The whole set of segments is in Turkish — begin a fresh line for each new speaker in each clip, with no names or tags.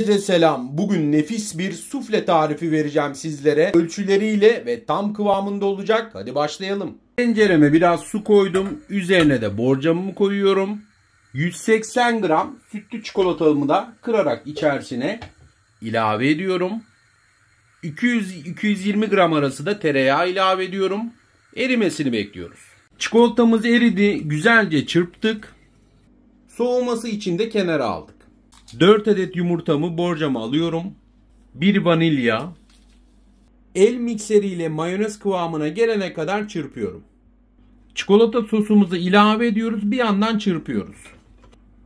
Herkese selam. Bugün nefis bir sufle tarifi vereceğim sizlere. Ölçüleriyle ve tam kıvamında olacak. Hadi başlayalım. Tencereme biraz su koydum. Üzerine de borcamımı koyuyorum. 180 gram sütlü çikolatalımı da kırarak içerisine ilave ediyorum. 200-220 gram arası da tereyağı ilave ediyorum. Erimesini bekliyoruz. Çikolatamız eridi. Güzelce çırptık. Soğuması için de kenara aldık. 4 adet yumurtamı borcama alıyorum. 1 vanilya. El mikseriyle mayonez kıvamına gelene kadar çırpıyorum. Çikolata sosumuzu ilave ediyoruz. Bir yandan çırpıyoruz.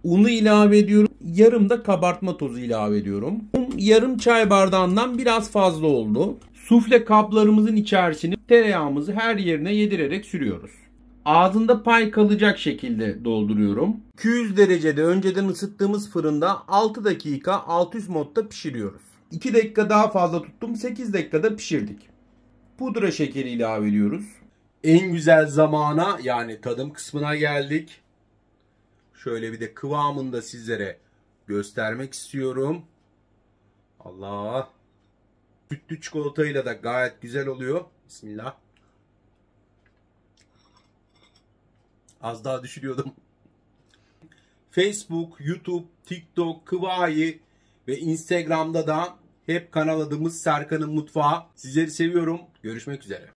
Unu ilave ediyorum. Yarım da kabartma tozu ilave ediyorum. Un yarım çay bardağından biraz fazla oldu. Sufle kaplarımızın içerisini tereyağımızı her yerine yedirerek sürüyoruz ağzında pay kalacak şekilde dolduruyorum. 200 derecede önceden ısıttığımız fırında 6 dakika 600 modda pişiriyoruz. 2 dakika daha fazla tuttum 8 dakikada pişirdik. Pudra şekeri ilave ediyoruz. En güzel zamana yani tadım kısmına geldik. Şöyle bir de kıvamını da sizlere göstermek istiyorum. Allah. Sütlü çikolatayla da gayet güzel oluyor. Bismillah. Az daha düşünüyordum. Facebook, YouTube, TikTok, Kıvayi ve Instagram'da da hep kanal adımız Serkan'ın Mutfağı. Sizleri seviyorum. Görüşmek üzere.